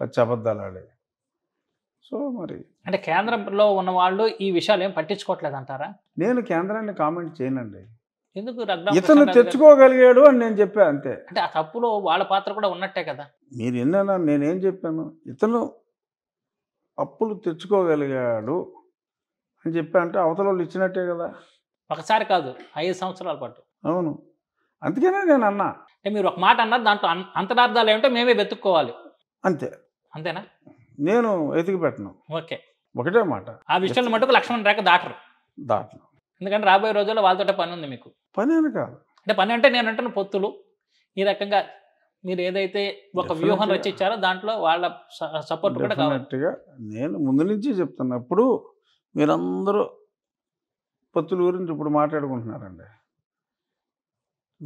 పచ్చి అబద్ధాలు సో మరి అంటే కేంద్రంలో ఉన్న వాళ్ళు ఈ విషయాలు ఏం పట్టించుకోవట్లేదు అంటారా నేను కేంద్రాన్ని కామెంట్ చేయనండి ఎందుకు ఇతను తెచ్చుకోగలిగాడు అని నేను చెప్పాను అంతే అంటే ఆ తప్పులో వాళ్ళ పాత్ర కూడా ఉన్నట్టే కదా మీరు ఎన్నైనా నేనేం చెప్పాను ఇతను అప్పులు తెచ్చుకోగలిగాడు అని చెప్పా అంటే అవతల వాళ్ళు ఇచ్చినట్టే కదా ఒకసారి కాదు ఐదు సంవత్సరాల పాటు అవును అందుకనే నేను అన్నా మీరు ఒక మాట అన్నారు దాంట్లో అంతరార్థాలు ఏమిటో మేమే వెతుక్కోవాలి అంతే అంతేనా నేను ఎతికి పెట్టను ఓకే ఒకటే మాట ఆ విషయంలో మటుకు లక్ష్మణ్ రేఖ దాటరు దాటను ఎందుకంటే రాబోయే రోజుల్లో వాళ్ళతో పని ఉంది మీకు పని ఏమి కాదు అంటే పని అంటే నేను అంటున్న పొత్తులు ఈ రకంగా మీరు ఏదైతే ఒక వ్యూహం రచించారో దాంట్లో వాళ్ళ సపోర్ట్ కూడా కావాలట్టుగా నేను ముందు నుంచి చెప్తున్నప్పుడు మీరందరూ పొత్తుల గురించి ఇప్పుడు మాట్లాడుకుంటున్నారండి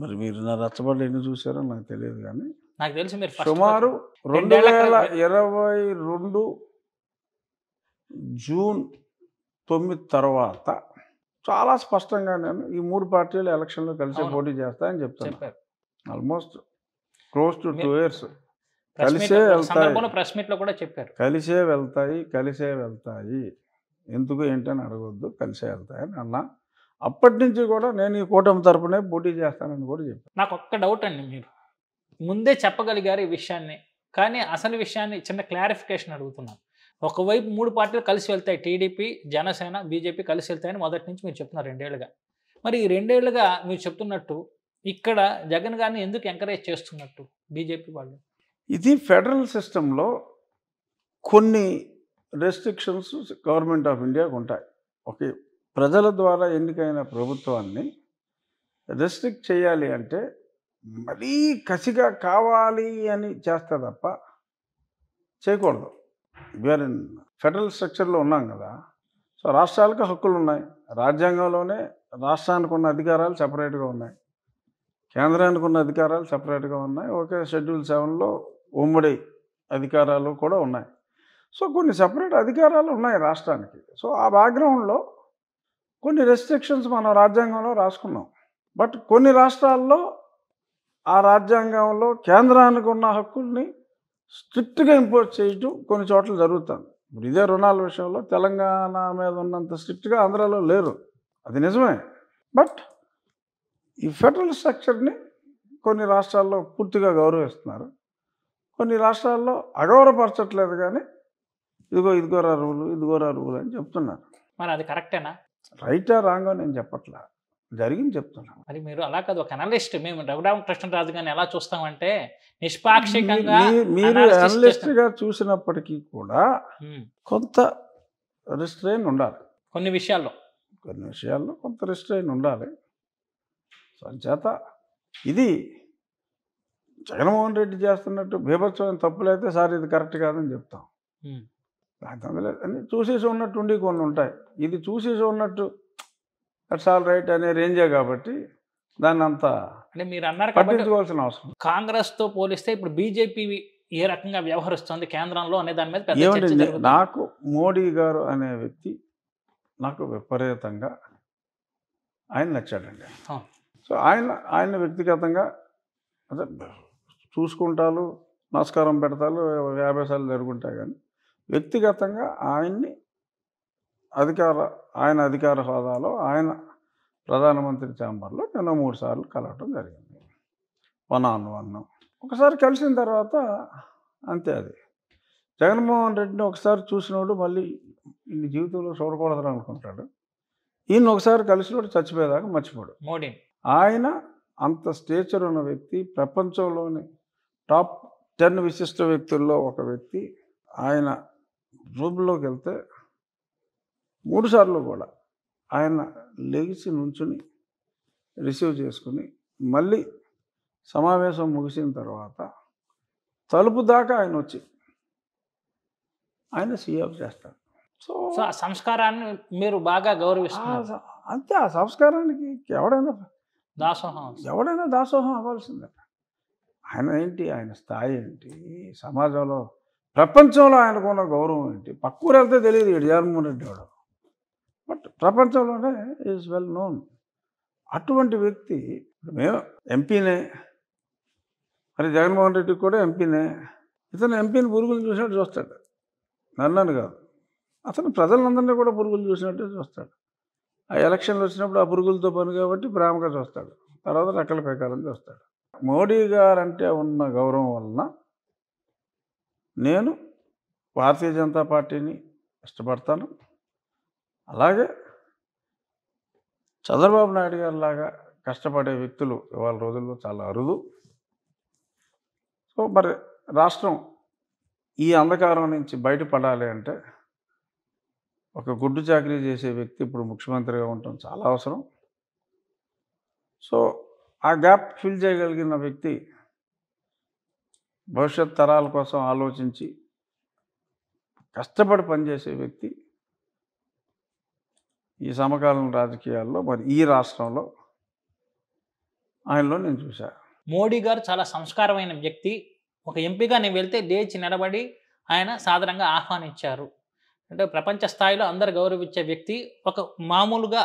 మరి మీరు నా రచ్చబడ్డ ఎన్ని చూసారో నాకు తెలియదు కానీ నాకు తెలుసు మీరు సుమారు రెండు వేల ఇరవై రెండు జూన్ తొమ్మిది తర్వాత చాలా స్పష్టంగా నేను ఈ మూడు పార్టీలు ఎలక్షన్లో కలిసి పోటీ చేస్తాయని చెప్తాను almost close to two years కలిసే వెళ్తాయి ప్రెస్ మీట్లో కూడా చెప్పారు కలిసే వెళ్తాయి కలిసే వెళ్తాయి ఎందుకు ఏంటని అడగొద్దు కలిసే వెళ్తాయని అన్నా అప్పటి నుంచి కూడా నేను ఈ కూటమి తరపునే పోటీ చేస్తానని కూడా చెప్పాను నాకు ఒక్క డౌట్ అండి మీరు ముందే చెప్పగలిగారు ఈ విషయాన్ని కానీ అసలు విషయాన్ని చిన్న క్లారిఫికేషన్ అడుగుతున్నాను ఒకవైపు మూడు పార్టీలు కలిసి వెళ్తాయి టీడీపీ జనసేన బీజేపీ కలిసి వెళ్తాయని మొదటి నుంచి మీరు చెప్తున్నారు రెండేళ్లుగా మరి ఈ రెండేళ్లుగా మీరు చెప్తున్నట్టు ఇక్కడ జగన్ గారిని ఎందుకు ఎంకరేజ్ చేస్తున్నట్టు బీజేపీ వాళ్ళు ఇది ఫెడరల్ సిస్టంలో కొన్ని రెస్ట్రిక్షన్స్ గవర్నమెంట్ ఆఫ్ ఇండియాకు ఉంటాయి ఓకే ప్రజల ద్వారా ఎన్నికైన ప్రభుత్వాన్ని రెస్ట్రిక్ట్ చేయాలి అంటే మరీ కసిగా కావాలి అని చేస్తా తప్ప చేయకూడదు వేరే ఫెడరల్ స్ట్రక్చర్లో ఉన్నాం కదా సో రాష్ట్రాలకు హక్కులు ఉన్నాయి రాజ్యాంగంలోనే రాష్ట్రానికి ఉన్న అధికారాలు సపరేట్గా ఉన్నాయి కేంద్రానికి ఉన్న అధికారాలు సపరేట్గా ఉన్నాయి ఒకే షెడ్యూల్ సెవెన్లో ఉమ్మడి అధికారాలు కూడా ఉన్నాయి సో కొన్ని సపరేట్ అధికారాలు ఉన్నాయి రాష్ట్రానికి సో ఆ బ్యాక్గ్రౌండ్లో కొన్ని రెస్ట్రిక్షన్స్ మనం రాజ్యాంగంలో రాసుకున్నాం బట్ కొన్ని రాష్ట్రాల్లో ఆ రాజ్యాంగంలో కేంద్రానికి ఉన్న హక్కుల్ని స్ట్రిక్ట్గా ఇంపోజ్ చేయటం కొన్ని చోట్ల జరుగుతుంది ఇప్పుడు ఇదే రుణాల విషయంలో తెలంగాణ మీద ఉన్నంత స్ట్రిక్ట్గా ఆంధ్రాలో లేరు అది నిజమే బట్ ఈ ఫెడరల్ స్ట్రక్చర్ని కొన్ని రాష్ట్రాల్లో పూర్తిగా గౌరవిస్తున్నారు కొన్ని రాష్ట్రాల్లో అగౌరవపరచట్లేదు కానీ ఇదిగో ఇదిగోరా రూలు ఇదిగోరా రూలు అని చెప్తున్నారు మరి అది కరెక్టేనా రైటా రాంగో నేను చెప్పట్లా జరిగింది చెప్తున్నాం అది మీరు అలా కాదు ఒక అనలిస్ట్ మేము కృష్ణరాజు గారిని ఎలా చూస్తామంటే నిష్పాక్షికంగా మీరు అనలిస్ట్గా చూసినప్పటికీ కూడా కొంత రిస్ట్రైన్ ఉండాలి కొన్ని విషయాల్లో కొన్ని విషయాల్లో కొంత రిస్ట్రైన్ ఉండాలి సంచేత ఇది జగన్మోహన్ రెడ్డి చేస్తున్నట్టు బీభత్సమైన తప్పులైతే సార్ ఇది కరెక్ట్ కాదని చెప్తాం దాని చూసేసి ఉన్నట్టు ఉండి కొన్ని ఉంటాయి ఇది చూసేసి ఉన్నట్టు దట్స్ ఆల్ రైట్ అనే రేంజే కాబట్టి దాన్ని అంతా అంటే మీరు అన్నారు పట్టించుకోవాల్సిన అవసరం కాంగ్రెస్తో పోలిస్తే ఇప్పుడు బీజేపీ ఏ రకంగా వ్యవహరిస్తుంది కేంద్రంలో అనే దాని మీద ఏమిటండి నాకు మోడీ గారు అనే వ్యక్తి నాకు విపరీతంగా ఆయన నచ్చాడండి సో ఆయన ఆయన వ్యక్తిగతంగా అదే చూసుకుంటాలు నమస్కారం పెడతాలు యాభై సార్లు జరుగుంటాయి కానీ వ్యక్తిగతంగా ఆయన్ని అధికార ఆయన అధికార హోదాలో ఆయన ప్రధానమంత్రి ఛాంబర్లో నేను మూడు సార్లు కలవటం జరిగింది వన్ ఆన్ వన్ ఒకసారి కలిసిన తర్వాత అంతే అది జగన్మోహన్ రెడ్డిని ఒకసారి చూసినోడు మళ్ళీ ఈ జీవితంలో చూడకూడదని అనుకుంటాడు ఈయన ఒకసారి కలిసినోడు చచ్చిపోయేదాకా మర్చిపోడు మోడీ ఆయన అంత స్టేచర్ ఉన్న వ్యక్తి ప్రపంచంలోని టాప్ టెన్ విశిష్ట వ్యక్తుల్లో ఒక వ్యక్తి ఆయన రూమ్లోకి వెళ్తే మూడుసార్లు కూడా ఆయన లేచి నుంచుని రిసీవ్ చేసుకుని మళ్ళీ సమావేశం ముగిసిన తర్వాత తలుపు దాకా ఆయన వచ్చి ఆయన సీఎఫ్ చేస్తాడు సో ఆ సంస్కారాన్ని మీరు బాగా గౌరవిస్తారు అంతే ఆ సంస్కారానికి ఎవడైనా దాసోహం ఎవడైనా దాసోహం అవ్వాల్సిందట ఆయన ఏంటి ఆయన స్థాయి ఏంటి సమాజంలో ప్రపంచంలో ఆయనకున్న గౌరవం ఏంటి పక్కూరు వెళ్తే తెలియదు జగన్మోహన్ రెడ్డి వాడు బట్ ప్రపంచంలోనే ఈజ్ వెల్ నోన్ అటువంటి వ్యక్తి మేము ఎంపీనే మరి జగన్మోహన్ రెడ్డి కూడా ఎంపీనే ఇతను ఎంపీని పురుగులు చూసినట్టు చూస్తాడు నన్నని కాదు అతను ప్రజలందరినీ కూడా పురుగులు చూసినట్టు చూస్తాడు ఆ ఎలక్షన్లు వచ్చినప్పుడు ఆ పురుగులతో పని కాబట్టి ప్రేమగా చూస్తాడు తర్వాత రెక్కల ప్రకారం చూస్తాడు మోడీ గారంటే ఉన్న గౌరవం వలన నేను భారతీయ జనతా పార్టీని ఇష్టపడతాను అలాగే చంద్రబాబు నాయుడు గారి లాగా కష్టపడే వ్యక్తులు ఇవాళ రోజుల్లో చాలా అరుదు సో మరి రాష్ట్రం ఈ అంధకారం నుంచి బయటపడాలి అంటే ఒక గుడ్డు చాకరీ చేసే వ్యక్తి ఇప్పుడు ముఖ్యమంత్రిగా ఉండటం చాలా అవసరం సో ఆ గ్యాప్ ఫిల్ చేయగలిగిన వ్యక్తి భవిష్యత్ తరాల కోసం ఆలోచించి కష్టపడి పనిచేసే వ్యక్తి ఈ సమకాలీన రాజకీయాల్లో మరి ఈ రాష్ట్రంలో ఆయనలో నేను చూశా మోడీ గారు చాలా సంస్కారమైన వ్యక్తి ఒక ఎంపీగా నేను వెళ్తే లేచి నిలబడి ఆయన సాధారణంగా ఆహ్వానించారు అంటే ప్రపంచ స్థాయిలో అందరు గౌరవించే వ్యక్తి ఒక మామూలుగా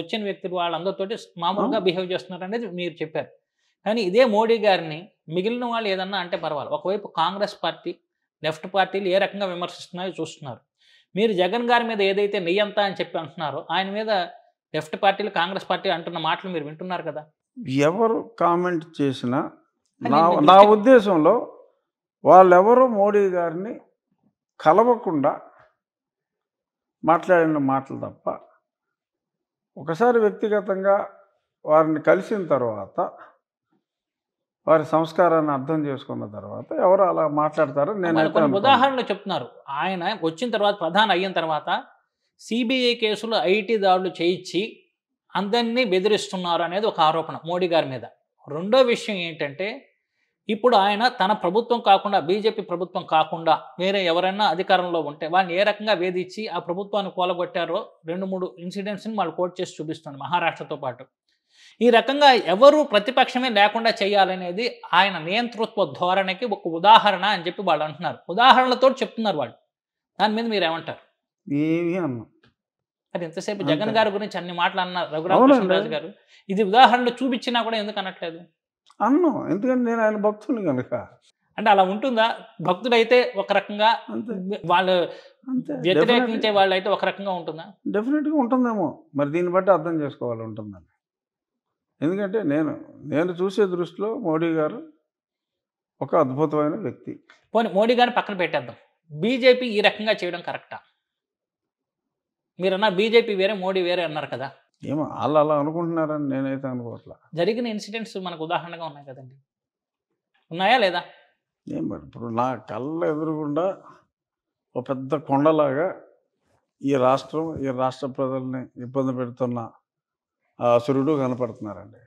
వచ్చిన వ్యక్తులు వాళ్ళందరితో మామూలుగా బిహేవ్ చేస్తున్నారు అనేది మీరు చెప్పారు కానీ ఇదే మోడీ గారిని మిగిలిన వాళ్ళు ఏదన్నా అంటే పర్వాలేదు ఒకవైపు కాంగ్రెస్ పార్టీ లెఫ్ట్ పార్టీలు ఏ రకంగా విమర్శిస్తున్నాయో చూస్తున్నారు మీరు జగన్ గారి మీద ఏదైతే నెయ్యంతా అని చెప్పి అంటున్నారో ఆయన మీద లెఫ్ట్ పార్టీలు కాంగ్రెస్ పార్టీ అంటున్న మాటలు మీరు వింటున్నారు కదా ఎవరు కామెంట్ చేసినా నా నా ఉద్దేశంలో వాళ్ళెవరు మోడీ గారిని కలవకుండా మాట్లాడిన మాటలు తప్ప ఒకసారి వ్యక్తిగతంగా వారిని కలిసిన తర్వాత వారి సంస్కారాన్ని అర్థం చేసుకున్న తర్వాత ఎవరు అలా మాట్లాడతారు నేను కొన్ని ఉదాహరణలు చెప్తున్నారు ఆయన వచ్చిన తర్వాత ప్రధాని అయిన తర్వాత సిబిఐ కేసులు ఐటీ దాడులు చేయించి అందరినీ బెదిరిస్తున్నారు అనేది ఒక ఆరోపణ మోడీ గారి మీద రెండో విషయం ఏంటంటే ఇప్పుడు ఆయన తన ప్రభుత్వం కాకుండా బీజేపీ ప్రభుత్వం కాకుండా వేరే ఎవరైనా అధికారంలో ఉంటే వాళ్ళని ఏ రకంగా వేధించి ఆ ప్రభుత్వాన్ని కూలగొట్టారో రెండు మూడు ఇన్సిడెంట్స్ని వాళ్ళు కోర్టు చేసి చూపిస్తుంది మహారాష్ట్రతో పాటు ఈ రకంగా ఎవరు ప్రతిపక్షమే లేకుండా చేయాలనేది ఆయన నియంతృత్వ ధోరణికి ఒక ఉదాహరణ అని చెప్పి వాళ్ళు అంటున్నారు ఉదాహరణలతో చెప్తున్నారు వాళ్ళు దాని మీద మీరు ఏమంటారు అది ఎంతసేపు జగన్ గారి గురించి అన్ని మాటలు అన్నారు రఘురామకృష్ణరాజు గారు ఇది ఉదాహరణలు చూపించినా కూడా ఎందుకు అనట్లేదు అన్నం ఎందుకంటే నేను ఆయన భక్తులు కనుక అంటే అలా ఉంటుందా భక్తులైతే ఒక రకంగా వాళ్ళు వ్యతిరేకించే వాళ్ళు అయితే ఒక రకంగా ఉంటుందా డెఫినెట్గా ఉంటుందేమో మరి దీన్ని బట్టి అర్థం చేసుకోవాలి ఉంటుందని ఎందుకంటే నేను నేను చూసే దృష్టిలో మోడీ గారు ఒక అద్భుతమైన వ్యక్తి పోనీ మోడీ గారిని పక్కన పెట్టేద్దాం బీజేపీ ఈ రకంగా చేయడం కరెక్టా మీరన్నారు బీజేపీ వేరే మోడీ వేరే అన్నారు కదా ఏమో వాళ్ళు అలా అనుకుంటున్నారని నేనైతే అనుకోవట్ల జరిగిన ఇన్సిడెంట్స్ మనకు ఉదాహరణగా ఉన్నాయి కదండి ఉన్నాయా లేదా ఏం ఇప్పుడు నా కళ్ళ ఎదురుకుండా ఒక పెద్ద కొండలాగా ఈ రాష్ట్రం ఈ రాష్ట్ర ప్రజల్ని ఇబ్బంది పెడుతున్న సురుడు కనపడుతున్నారండి